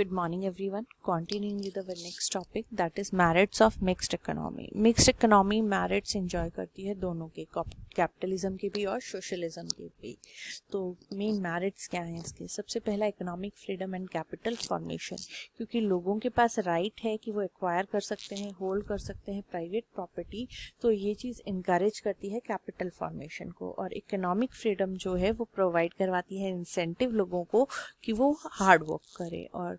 good morning everyone with our next topic that is merits of mixed economy mixed economy merits enjoy करती है दोनों के capitalism के भी और सोशलिज्म के भी तो मेन मैरिट्स क्या हैं इसके सबसे पहला economic freedom and capital formation क्योंकि लोगों के पास राइट है कि वो एक्वायर कर सकते हैं होल्ड कर सकते हैं प्राइवेट प्रॉपर्टी तो ये चीज़ इंकरेज करती है कैपिटल फॉर्मेशन को और इकोनॉमिक फ्रीडम जो है वो प्रोवाइड करवाती है इंसेंटिव लोगों को कि वो हार्ड वर्क करें और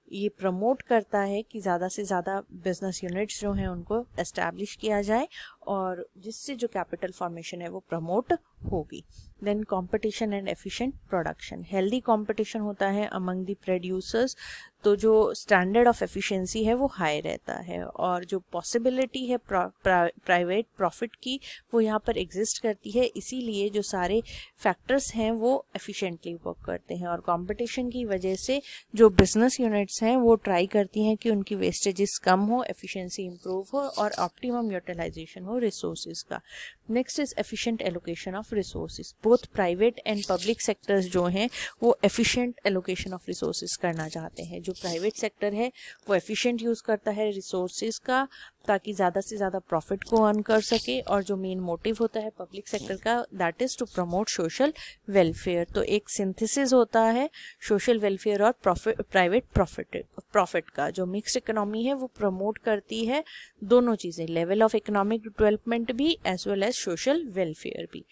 ये प्रमोट करता है कि ज़्यादा से ज़्यादा बिजनेस यूनिट्स जो हैं उनको एस्टैब्लिश किया जाए और जिससे जो कैपिटल फॉर्मेशन है वो प्रमोट होगी then competition and efficient production healthy competition होता है अमंग दी प्रोड्यूसर्स तो जो स्टैंडर्ड ऑफ एफिशिएंसी है वो हाई रहता है और जो पॉसिबिलिटी है प्राइवेट प्रॉफिट की वो यहाँ पर एग्जिस्ट करती है इसीलिए जो सारे फैक्टर्स हैं वो एफिशिएंटली वर्क करते हैं और कंपटीशन की वजह से जो बिजनेस यूनिट्स हैं वो ट्राई करती हैं कि उनकी वेस्टेजेस कम हो एफिशिएंसी इम्प्रूव हो और ऑप्टिमम यूटिलाइजेशन हो रिसोर्सेज का next is efficient allocation of resources both private and public sectors जो हैं वो एफिशिएंट एलोकेशन ऑफ रिसोर्सेज करना चाहते हैं जो प्राइवेट सेक्टर है वो एफिशिएंट यूज़ करता है रिसोर्सेज का ताकि ज़्यादा से ज़्यादा प्रॉफिट को अर्न कर सके और जो मेन मोटिव होता है पब्लिक सेक्टर का that is to promote social welfare तो एक सिंथेसिस होता है सोशल वेलफेयर और प्रॉफिट प्राइवेट प्रॉफिट प्रॉफिट का जो मिक्स्ड इकोनॉमी है वो प्रमोट करती है दोनों चीज़ें लेवल ऑफ इकोनॉमिक डेवलपमेंट भी as well as social welfare भी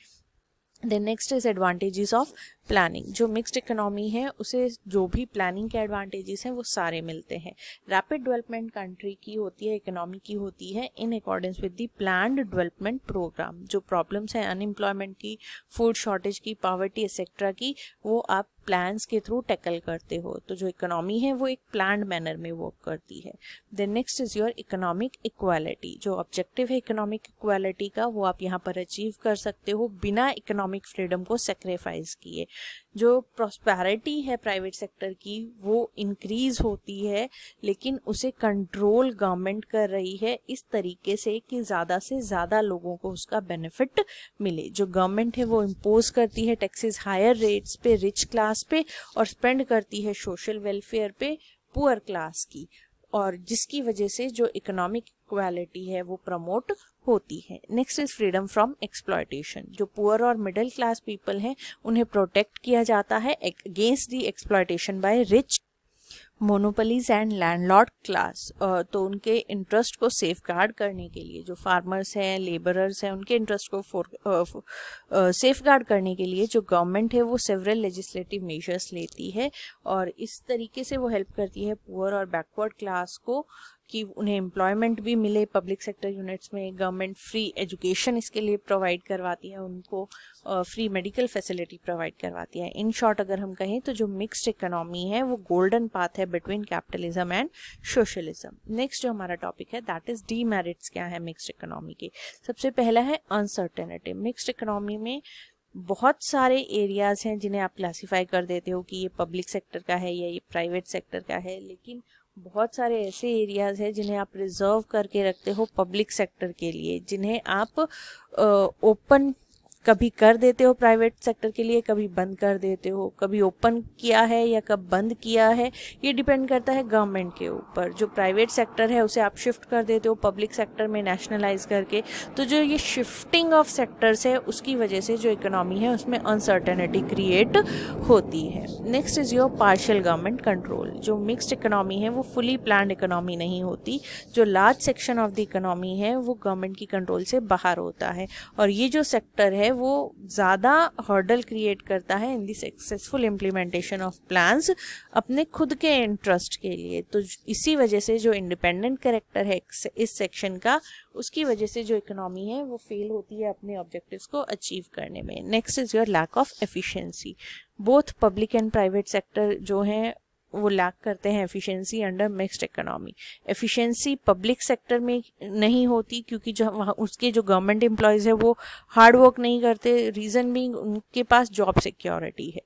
then next is advantages of planning जो मिक्सड इकोनॉमी है उसे जो भी प्लानिंग के एडवांटेजेस हैं वो सारे मिलते हैं रैपिड डेवलपमेंट कंट्री की होती है इकोनॉमी की होती है in accordance with the plan development program जो प्रॉब्लम्स हैं अनएम्प्लॉयमेंट की फूड शॉर्टेज की पॉवर्टी एक्सेट्रा की वो आप प्लान्स के थ्रू टैकल करते हो तो जो इकोनॉमी है वो एक प्लान मैनर में वर्क करती है then next is your economic equality जो ऑब्जेक्टिव है इकोनॉमिक इक्वालिटी का वो आप यहाँ पर अचीव कर सकते हो बिना इकोनॉमिक फ्रीडम को सेक्रीफाइस किए जो प्रॉस्पैरिटी है प्राइवेट सेक्टर की वो इंक्रीज होती है लेकिन उसे कंट्रोल गवर्नमेंट कर रही है इस तरीके से कि ज़्यादा से ज़्यादा लोगों को उसका बेनिफिट मिले जो गवर्नमेंट है वो इम्पोज करती है टैक्सेस हायर रेट्स पे रिच क्लास क्लास पे और स्पेंड करती है सोशल वेलफेयर पे पुअर क्लास की और जिसकी वजह से जो इकोनॉमिक क्वालिटी है वो प्रमोट होती है next is freedom from exploitation जो पुअर और मिडिल क्लास पीपल हैं उन्हें प्रोटेक्ट किया जाता है against the exploitation by rich monopolies and landlord class तो उनके इंटरेस्ट को सेफ गार्ड करने के लिए जो फार्मर्स हैं लेबरर्स हैं उनके इंटरेस्ट को सेफ गार्ड करने के लिए जो गवर्नमेंट है वो सेवरल लेजिस्लेटिव मेजर्स लेती है और इस तरीके से वो हेल्प करती है पुअर और बैकवर्ड क्लास को कि उन्हें एम्प्लॉयमेंट भी मिले पब्लिक सेक्टर यूनिट्स में गवर्नमेंट फ्री एजुकेशन इसके लिए प्रोवाइड करवाती है उनको फ्री मेडिकल फैसिलिटी प्रोवाइड करवाती है इन शॉर्ट अगर हम कहें तो जो मिक्स्ड इकोनॉमी है वो गोल्डन पाथ है between capitalism and socialism next जो हमारा टॉपिक है दैट इज डी मेरिट्स क्या है मिक्सड इकोनॉमी के सबसे पहला है अनसर्टेनिटी मिक्सड इकोनॉमी में बहुत सारे एरियाज हैं जिन्हें आप क्लासिफाई कर देते हो कि ये पब्लिक सेक्टर का है या ये प्राइवेट सेक्टर का है लेकिन बहुत सारे ऐसे एरियाज हैं जिन्हें आप रिजर्व करके रखते हो पब्लिक सेक्टर के लिए जिन्हें आप ओपन कभी कर देते हो प्राइवेट सेक्टर के लिए कभी बंद कर देते हो कभी ओपन किया है या कब बंद किया है ये डिपेंड करता है गवर्नमेंट के ऊपर जो प्राइवेट सेक्टर है उसे आप शिफ्ट कर देते हो पब्लिक सेक्टर में नेशनलाइज करके तो जो ये शिफ्टिंग ऑफ सेक्टर्स है उसकी वजह से जो इकोनॉमी है उसमें अनसर्टेनिटी क्रिएट होती है next is your partial government control जो मिक्सड इकोनॉमी है वो फुली प्लान इकोनॉमी नहीं होती जो large section of the economy है वो गवर्नमेंट की कंट्रोल से बाहर होता है और ये जो सेक्टर है है वो ज़्यादा हर्डल क्रिएट करता है in the successful implementation of plans अपने खुद के इंटरेस्ट के लिए तो इसी वजह से जो इंडिपेंडेंट करेक्टर है इस सेक्शन का उसकी वजह से जो इकोनॉमी है वो फेल होती है अपने ऑब्जेक्टिव्स को अचीव करने में next is your lack of efficiency both public and private sector जो हैं वो लैक करते हैं efficiency under mixed economy efficiency public sector में नहीं होती क्योंकि जो वहाँ उसके जो गवर्नमेंट एम्प्लॉयज़ है वो हार्ड वर्क नहीं करते रीज़न भी उनके पास जॉब सिक्योरिटी है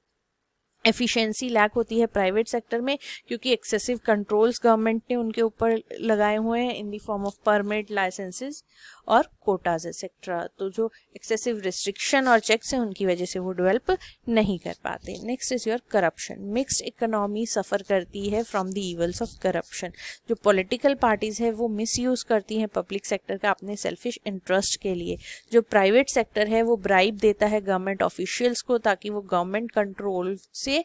एफिशिएंसी लैक होती है प्राइवेट सेक्टर में क्योंकि एक्सेसिव कंट्रोल्स गवर्नमेंट ने उनके ऊपर लगाए हुए हैं in the form of permit licenses और कोटाज एक्सेट्रा तो जो एक्सेसिव रिस्ट्रिक्शन और चेक्स हैं उनकी वजह से वो डेवलप नहीं कर पाते next is your corruption mixed economy suffer करती है from the evils of corruption जो पॉलिटिकल पार्टीज़ है वो मिसयूज़ करती हैं पब्लिक सेक्टर का अपने सेल्फिश इंटरेस्ट के लिए जो प्राइवेट सेक्टर है वो ब्राइब देता है गवर्नमेंट ऑफिशियल्स को ताकि वो गवर्नमेंट कंट्रोल से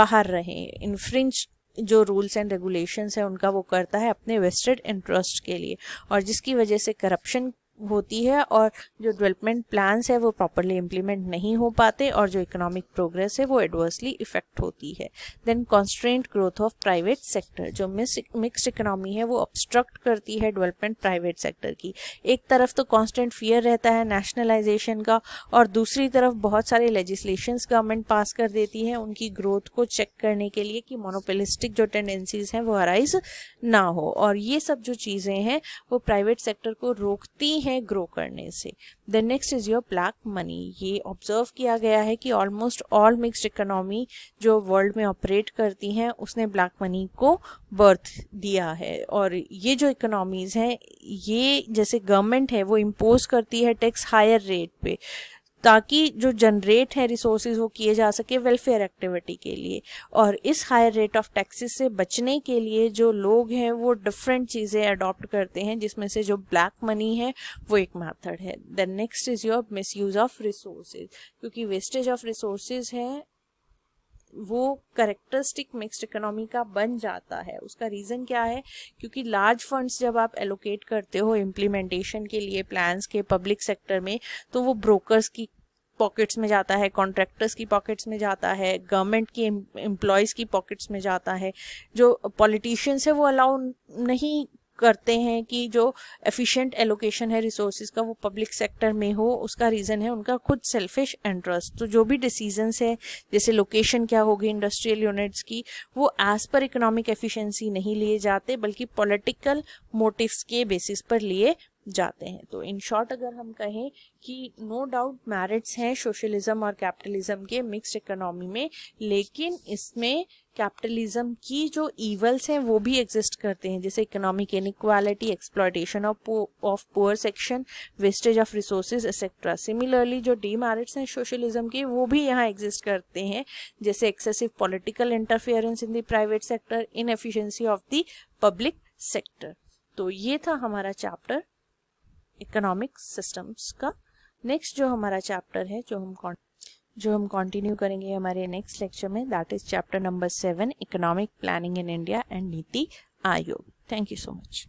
बाहर रहें इनफ्रिंच जो रूल्स एंड रेगुलेशंस हैं उनका वो करता है अपने वेस्टेड इंटरेस्ट के लिए और जिसकी वजह से करप्शन होती है और जो डेवलपमेंट प्लान्स है वो प्रॉपरली इम्प्लीमेंट नहीं हो पाते और जो इकोनॉमिक प्रोग्रेस है वो एडवर्सली इफेक्ट होती है then constant growth of private sector जो मिस मिक्सड इकोनॉमी है वो ऑब्स्ट्रक्ट करती है डेवलपमेंट प्राइवेट सेक्टर की एक तरफ तो कॉन्स्टेंट फियर रहता है नेशनलाइजेशन का और दूसरी तरफ बहुत सारे लेजिस्लेशन गवर्नमेंट पास कर देती है उनकी ग्रोथ को चेक करने के लिए कि मोनोपोलिस्टिक जो टेंडेंसीज हैं वो अराइज ना हो और ये सब जो चीज़ें हैं वो प्राइवेट सेक्टर को रोकती हैं है ग्रो करने से the next is your black money ये ऑब्जर्व किया गया है कि ऑलमोस्ट ऑल मिक्सड इकोनॉमी जो वर्ल्ड में ऑपरेट करती हैं उसने ब्लैक मनी को बर्थ दिया है और ये जो इकोनॉमीज़ हैं ये जैसे गवर्नमेंट है वो इम्पोज करती है टैक्स हायर रेट पे ताकि जो जनरेट है रिसोर्सेज वो किए जा सके वेलफेयर एक्टिविटी के लिए और इस हायर रेट ऑफ टैक्सेस से बचने के लिए जो लोग हैं वो डिफरेंट चीज़ें अडॉप्ट करते हैं जिसमें से जो ब्लैक मनी है वो एक मेथड है then next is your misuse of resources क्योंकि वेस्टेज ऑफ रिसोर्सेज है वो करेक्टरिस्टिक मिक्सड इकोनॉमी का बन जाता है उसका रीज़न क्या है क्योंकि लार्ज फंड्स जब आप एलोकेट करते हो इम्प्लीमेंटेशन के लिए प्लान्स के पब्लिक सेक्टर में तो वो ब्रोकर्स की पॉकेट्स में जाता है कॉन्ट्रैक्टर्स की पॉकेट्स में जाता है गवर्नमेंट की एम्प्लॉयज़ की पॉकेट्स में जाता है जो पॉलिटिशियंस है वो अलाउ नहीं करते हैं कि जो एफिशिएंट एलोकेशन है रिसोर्सेज का वो पब्लिक सेक्टर में हो उसका रीज़न है उनका खुद सेल्फिश इंटरेस्ट तो जो भी डिसीजंस है जैसे लोकेशन क्या होगी इंडस्ट्रियल यूनिट्स की वो एज पर इकोनॉमिक एफिशिएंसी नहीं लिए जाते बल्कि पॉलिटिकल मोटिव्स के बेसिस पर लिए जाते हैं तो इन शॉर्ट अगर हम कहें कि नो डाउट मैरिट्स हैं सोशलिज्म और कैपिटलिज्म के मिक्स्ड इकोनॉमी में लेकिन इसमें कैपिटलिज्म की जो ईवल्स हैं वो भी एग्जिस्ट करते हैं जैसे economic inequality exploitation of poor section wastage of resources etcetera similarly जो मैरिट्स हैं सोशलिज्म के वो भी यहाँ एग्जिस्ट करते हैं जैसे excessive political interference in the private sector efficiency of the public sector तो ये था हमारा चैप्टर इकोनॉमिक सिस्टम्स का नेक्स्ट जो हमारा चैप्टर है जो हम जो हम कंटिन्यू करेंगे हमारे नेक्स्ट लेक्चर में that is chapter number seven economic planning in India and Niti Aayog thank you so much